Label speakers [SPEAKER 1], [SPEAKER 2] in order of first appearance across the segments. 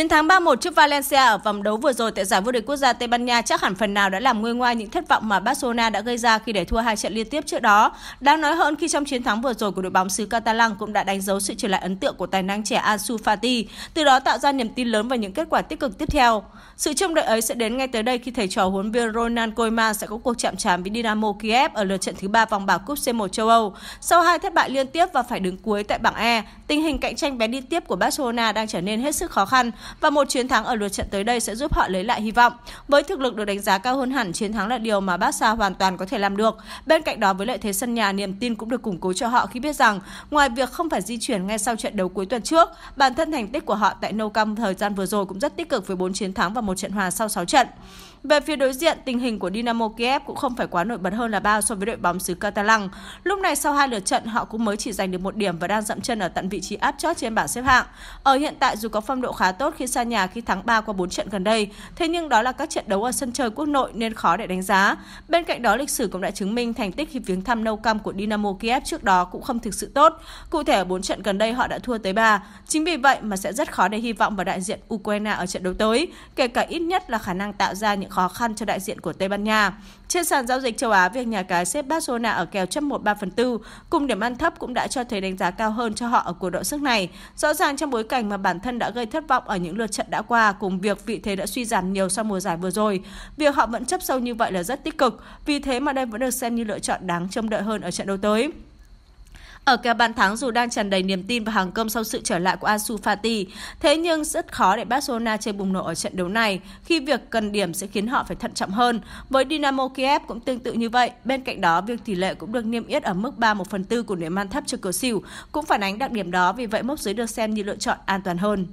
[SPEAKER 1] Chiến thắng 3-1 trước Valencia ở vòng đấu vừa rồi tại giải vô địch quốc gia Tây Ban Nha chắc hẳn phần nào đã làm nguôi ngoai những thất vọng mà Barcelona đã gây ra khi để thua hai trận liên tiếp trước đó. Đáng nói hơn khi trong chiến thắng vừa rồi của đội bóng xứ Catalan cũng đã đánh dấu sự trở lại ấn tượng của tài năng trẻ Ansu Fati, từ đó tạo ra niềm tin lớn vào những kết quả tích cực tiếp theo. Sự trông đợi ấy sẽ đến ngay tới đây khi thầy trò huấn viên Ronald Koeman sẽ có cuộc chạm trán với Dynamo Kiev ở lượt trận thứ ba vòng bảng cúp C1 châu Âu. Sau hai thất bại liên tiếp và phải đứng cuối tại bảng E, tình hình cạnh tranh bé đi tiếp của Barcelona đang trở nên hết sức khó khăn và một chiến thắng ở lượt trận tới đây sẽ giúp họ lấy lại hy vọng. Với thực lực được đánh giá cao hơn hẳn, chiến thắng là điều mà Barca hoàn toàn có thể làm được. Bên cạnh đó với lợi thế sân nhà, niềm tin cũng được củng cố cho họ khi biết rằng ngoài việc không phải di chuyển ngay sau trận đấu cuối tuần trước, bản thân thành tích của họ tại Nou Camp thời gian vừa rồi cũng rất tích cực với 4 chiến thắng và một trận hòa sau 6 trận. Về phía đối diện, tình hình của Dynamo Kiev cũng không phải quá nổi bật hơn là bao so với đội bóng xứ Catalan. Lúc này sau hai lượt trận, họ cũng mới chỉ giành được một điểm và đang dậm chân ở tận vị trí áp chót trên bảng xếp hạng. Ở hiện tại dù có phong độ khá tốt khi xa nhà khi thắng 3 qua 4 trận gần đây, thế nhưng đó là các trận đấu ở sân chơi quốc nội nên khó để đánh giá. Bên cạnh đó, lịch sử cũng đã chứng minh thành tích khi viếng thăm nâu cam của Dynamo Kiev trước đó cũng không thực sự tốt. Cụ thể ở 4 trận gần đây họ đã thua tới 3. Chính vì vậy mà sẽ rất khó để hy vọng vào đại diện Ukraine ở trận đấu tới, kể cả ít nhất là khả năng tạo ra những khó khăn cho đại diện của Tây Ban Nha. Trên sàn giao dịch châu Á, việc nhà cái xếp Barcelona ở kèo chấp 1 3 phần 4 cùng điểm ăn thấp cũng đã cho thấy đánh giá cao hơn cho họ ở cuộc đội sức này. Rõ ràng trong bối cảnh mà bản thân đã gây thất vọng ở những lượt trận đã qua cùng việc vị thế đã suy giảm nhiều sau mùa giải vừa rồi. Việc họ vẫn chấp sâu như vậy là rất tích cực, vì thế mà đây vẫn được xem như lựa chọn đáng trông đợi hơn ở trận đấu tới. Ở kèo bàn thắng dù đang tràn đầy niềm tin vào hàng công sau sự trở lại của Ansu Fati, thế nhưng rất khó để Barcelona chơi bùng nổ ở trận đấu này khi việc cần điểm sẽ khiến họ phải thận trọng hơn. Với Dynamo Kiev cũng tương tự như vậy, bên cạnh đó việc tỷ lệ cũng được niêm yết ở mức 3 1 phần tư của nệm man thấp cho cửa siêu cũng phản ánh đặc điểm đó, vì vậy mốc dưới được xem như lựa chọn an toàn hơn.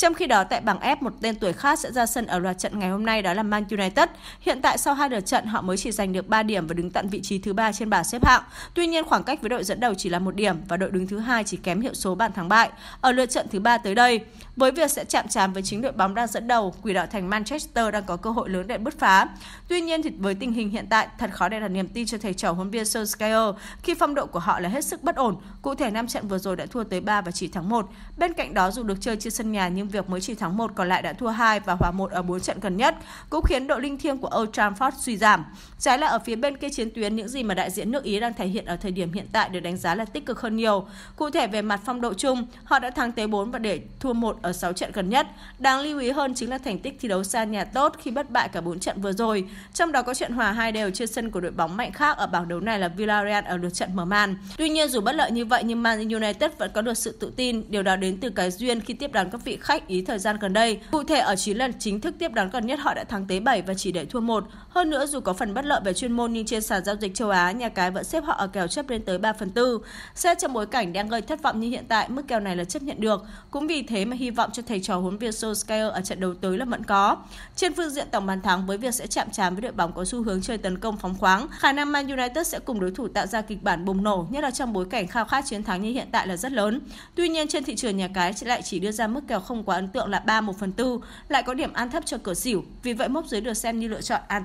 [SPEAKER 1] Trong khi đó, tại bảng F, một tên tuổi khác sẽ ra sân ở loạt trận ngày hôm nay đó là Man United. Hiện tại sau hai lượt trận, họ mới chỉ giành được 3 điểm và đứng tận vị trí thứ ba trên bảng xếp hạng. Tuy nhiên, khoảng cách với đội dẫn đầu chỉ là một điểm và đội đứng thứ hai chỉ kém hiệu số bàn thắng bại ở lượt trận thứ ba tới đây. Với việc sẽ chạm trán với chính đội bóng đang dẫn đầu, Quỷ đạo thành Manchester đang có cơ hội lớn để bứt phá. Tuy nhiên thì với tình hình hiện tại, thật khó để đặt niềm tin cho thầy trò huấn viên Solskjaer khi phong độ của họ là hết sức bất ổn. Cụ thể năm trận vừa rồi đã thua tới 3 và chỉ thắng 1. Bên cạnh đó dù được chơi trên sân nhà nhưng việc mới chỉ thắng 1 còn lại đã thua 2 và hòa 1 ở 4 trận gần nhất, cũng khiến độ linh thiêng của Old Trafford suy giảm. Trái lại ở phía bên kia chiến tuyến, những gì mà đại diện nước Ý đang thể hiện ở thời điểm hiện tại được đánh giá là tích cực hơn nhiều. Cụ thể về mặt phong độ chung, họ đã thắng tới 4 và để thua 1 ở 6 trận gần nhất. Đáng lưu ý hơn chính là thành tích thi đấu xa nhà tốt khi bất bại cả 4 trận vừa rồi, trong đó có trận hòa hai đều trên sân của đội bóng mạnh khác ở bảng đấu này là Villarreal ở lượt trận mở màn. Tuy nhiên dù bất lợi như vậy nhưng Man United vẫn có được sự tự tin, điều đó đến từ cái duyên khi tiếp đón các vị khách khách Ý thời gian gần đây. Cụ thể ở 9 lần chính thức tiếp đón gần nhất họ đã thắng tới 7 và chỉ để thua một. Hơn nữa dù có phần bất lợi về chuyên môn nhưng trên sàn giao dịch châu Á, nhà cái vẫn xếp họ ở kèo chấp lên tới 3 phần tư. Xét trong bối cảnh đang gây thất vọng như hiện tại, mức kèo này là chấp nhận được. Cũng vì thế mà hy vọng cho thầy trò huấn viên Solskjaer ở trận đấu tới là vẫn có. Trên phương diện tổng bàn thắng với việc sẽ chạm trán với đội bóng có xu hướng chơi tấn công phóng khoáng, khả năng Man United sẽ cùng đối thủ tạo ra kịch bản bùng nổ, nhất là trong bối cảnh khao khát chiến thắng như hiện tại là rất lớn. Tuy nhiên trên thị trường nhà cái lại chỉ đưa ra mức kèo không không quá ấn tượng là 3 1 phần 4, lại có điểm an thấp cho cửa xỉu, vì vậy mốc dưới được xem như lựa chọn an toàn.